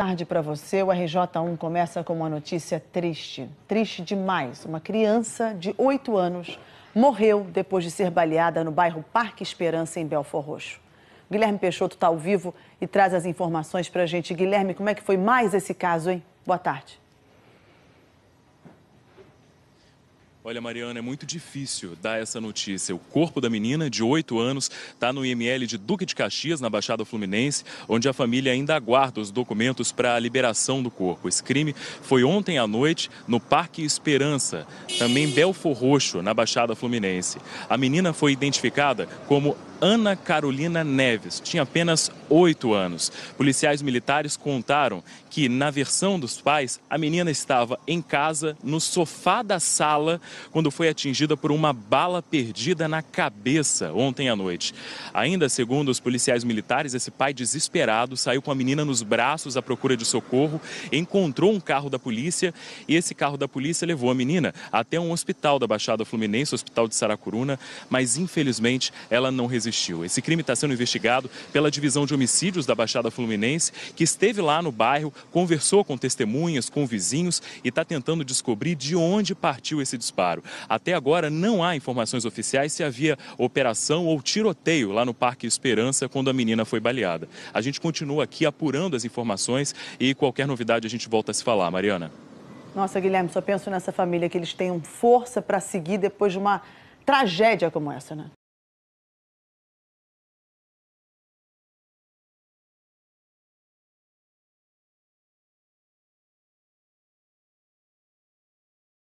tarde para você. O RJ1 começa com uma notícia triste. Triste demais. Uma criança de 8 anos morreu depois de ser baleada no bairro Parque Esperança, em Belfor Roxo. Guilherme Peixoto está ao vivo e traz as informações para a gente. Guilherme, como é que foi mais esse caso, hein? Boa tarde. Olha, Mariana, é muito difícil dar essa notícia. O corpo da menina, de 8 anos, está no IML de Duque de Caxias, na Baixada Fluminense, onde a família ainda aguarda os documentos para a liberação do corpo. Esse crime foi ontem à noite no Parque Esperança, também Belfor Roxo, na Baixada Fluminense. A menina foi identificada como Ana Carolina Neves. Tinha apenas oito anos. Policiais militares contaram que, na versão dos pais, a menina estava em casa, no sofá da sala, quando foi atingida por uma bala perdida na cabeça ontem à noite. Ainda segundo os policiais militares, esse pai desesperado saiu com a menina nos braços à procura de socorro, encontrou um carro da polícia e esse carro da polícia levou a menina até um hospital da Baixada Fluminense, o Hospital de Saracuruna, mas infelizmente ela não resistiu existiu. Esse crime está sendo investigado pela Divisão de Homicídios da Baixada Fluminense, que esteve lá no bairro, conversou com testemunhas, com vizinhos e está tentando descobrir de onde partiu esse disparo. Até agora não há informações oficiais se havia operação ou tiroteio lá no Parque Esperança quando a menina foi baleada. A gente continua aqui apurando as informações e qualquer novidade a gente volta a se falar, Mariana. Nossa, Guilherme, só penso nessa família que eles tenham força para seguir depois de uma tragédia como essa, né?